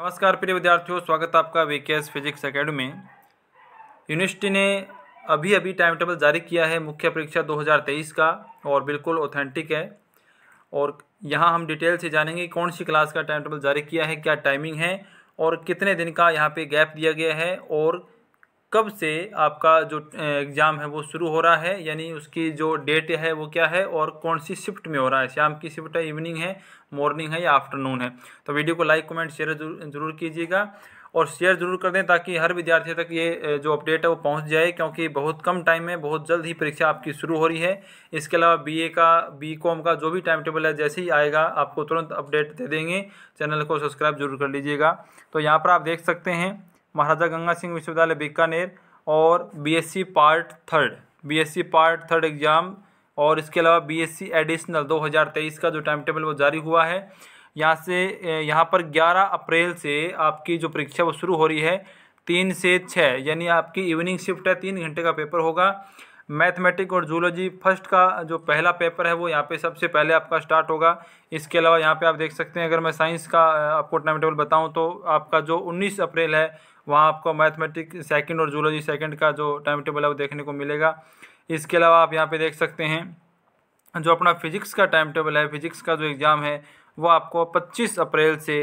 नमस्कार प्रिय विद्यार्थियों स्वागत है आपका वी के एस फिजिक्स अकेडमी यूनिवर्सिटी ने अभी अभी टाइम टेबल जारी किया है मुख्य परीक्षा 2023 का और बिल्कुल ऑथेंटिक है और यहाँ हम डिटेल से जानेंगे कौन सी क्लास का टाइम टेबल जारी किया है क्या टाइमिंग है और कितने दिन का यहाँ पे गैप दिया गया है और कब से आपका जो एग्ज़ाम है वो शुरू हो रहा है यानी उसकी जो डेट है वो क्या है और कौन सी शिफ्ट में हो रहा है शाम की शिफ्ट है इवनिंग है मॉर्निंग है या आफ्टरनून है तो वीडियो को लाइक कमेंट शेयर जरूर कीजिएगा और शेयर जरूर कर दें ताकि हर विद्यार्थी तक ये जो अपडेट है वो पहुंच जाए क्योंकि बहुत कम टाइम में बहुत जल्द ही परीक्षा आपकी शुरू हो रही है इसके अलावा बीए का बीकॉम का जो भी टाइम टेबल है जैसे ही आएगा आपको तुरंत अपडेट दे देंगे चैनल को सब्सक्राइब जरूर कर लीजिएगा तो यहाँ पर आप देख सकते हैं महाराजा गंगा सिंह विश्वविद्यालय बीकानेर और BSc part third BSc part third exam और इसके अलावा बीएससी एडिशनल 2023 का जो टाइम टेबल वो जारी हुआ है यहाँ से यहाँ पर 11 अप्रैल से आपकी जो परीक्षा वो शुरू हो रही है तीन से छः यानी आपकी इवनिंग शिफ्ट है तीन घंटे का पेपर होगा मैथमेटिक और जूलॉजी फर्स्ट का जो पहला पेपर है वो यहाँ पे सबसे पहले आपका स्टार्ट होगा इसके अलावा यहाँ पे आप देख सकते हैं अगर मैं साइंस का आपको टाइम टेबल बताऊँ तो आपका जो 19 अप्रैल है वहाँ आपको मैथमेटिक सेकंड और जूलॉजी सेकंड का जो टाइम टेबल है वो देखने को मिलेगा इसके अलावा आप यहाँ पे देख सकते हैं जो अपना फिजिक्स का टाइम टेबल है फिजिक्स का जो एग्ज़ाम है वो आपको पच्चीस अप्रैल से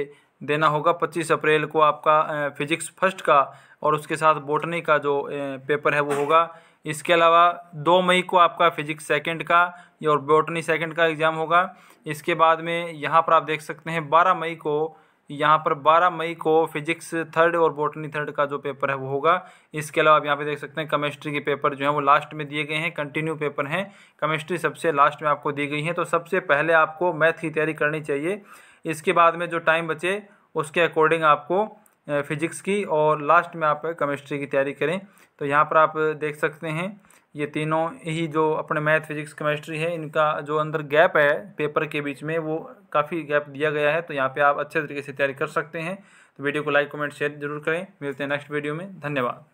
देना होगा पच्चीस अप्रैल को आपका फिजिक्स फर्स्ट का और उसके साथ बोटनी का जो पेपर है वो होगा इसके अलावा दो मई को आपका फिजिक्स सेकेंड का और बोटनी सेकेंड का एग्ज़ाम होगा इसके बाद में यहाँ पर आप देख सकते हैं बारह मई को यहाँ पर 12 मई को फिजिक्स थर्ड और बोटनी थर्ड का जो पेपर है वो होगा इसके अलावा आप यहाँ पे देख सकते हैं केमिस्ट्री के पेपर जो है वो लास्ट में दिए गए हैं कंटिन्यू पेपर हैं केमिस्ट्री सबसे लास्ट में आपको दी गई है तो सबसे पहले आपको मैथ की तैयारी करनी चाहिए इसके बाद में जो टाइम बचे उसके अकॉर्डिंग आपको फिजिक्स की और लास्ट में आप केमिस्ट्री की तैयारी करें तो यहाँ पर आप देख सकते हैं ये तीनों ही जो अपने मैथ फिजिक्स केमिस्ट्री है इनका जो अंदर गैप है पेपर के बीच में वो काफ़ी गैप दिया गया है तो यहाँ पे आप अच्छे तरीके से तैयारी कर सकते हैं तो वीडियो को लाइक कमेंट शेयर जरूर करें मिलते हैं नेक्स्ट वीडियो में धन्यवाद